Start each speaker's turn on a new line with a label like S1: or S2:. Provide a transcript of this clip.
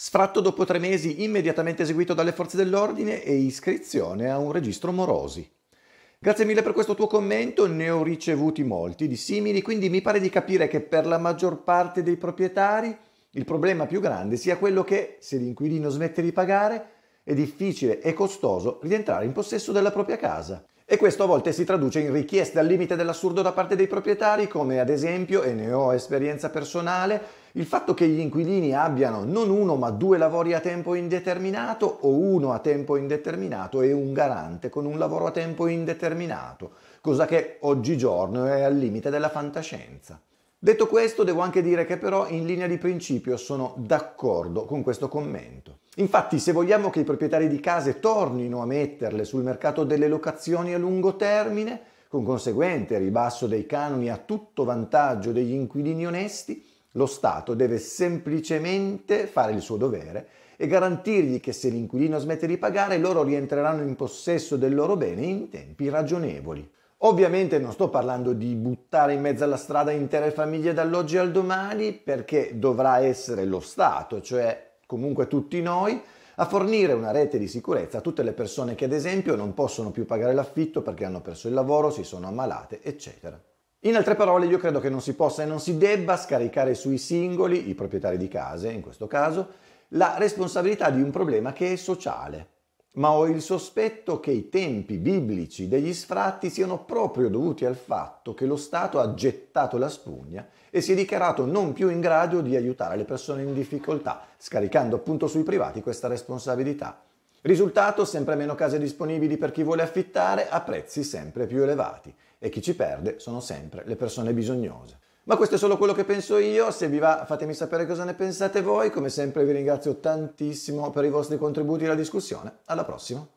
S1: Sfratto dopo tre mesi, immediatamente eseguito dalle forze dell'ordine e iscrizione a un registro morosi. Grazie mille per questo tuo commento, ne ho ricevuti molti di simili, quindi mi pare di capire che per la maggior parte dei proprietari il problema più grande sia quello che, se l'inquilino smette di pagare, è difficile e costoso rientrare in possesso della propria casa. E questo a volte si traduce in richieste al limite dell'assurdo da parte dei proprietari, come ad esempio, e ne ho esperienza personale, il fatto che gli inquilini abbiano non uno ma due lavori a tempo indeterminato o uno a tempo indeterminato e un garante con un lavoro a tempo indeterminato, cosa che oggigiorno è al limite della fantascienza. Detto questo, devo anche dire che però in linea di principio sono d'accordo con questo commento. Infatti, se vogliamo che i proprietari di case tornino a metterle sul mercato delle locazioni a lungo termine, con conseguente ribasso dei canoni a tutto vantaggio degli inquilini onesti, lo Stato deve semplicemente fare il suo dovere e garantirgli che se l'inquilino smette di pagare, loro rientreranno in possesso del loro bene in tempi ragionevoli. Ovviamente non sto parlando di buttare in mezzo alla strada intere famiglie dall'oggi al domani perché dovrà essere lo Stato, cioè comunque tutti noi, a fornire una rete di sicurezza a tutte le persone che ad esempio non possono più pagare l'affitto perché hanno perso il lavoro, si sono ammalate, eccetera. In altre parole, io credo che non si possa e non si debba scaricare sui singoli, i proprietari di case in questo caso, la responsabilità di un problema che è sociale ma ho il sospetto che i tempi biblici degli sfratti siano proprio dovuti al fatto che lo Stato ha gettato la spugna e si è dichiarato non più in grado di aiutare le persone in difficoltà, scaricando appunto sui privati questa responsabilità. Risultato, sempre meno case disponibili per chi vuole affittare a prezzi sempre più elevati e chi ci perde sono sempre le persone bisognose. Ma questo è solo quello che penso io, se vi va fatemi sapere cosa ne pensate voi, come sempre vi ringrazio tantissimo per i vostri contributi alla discussione, alla prossima!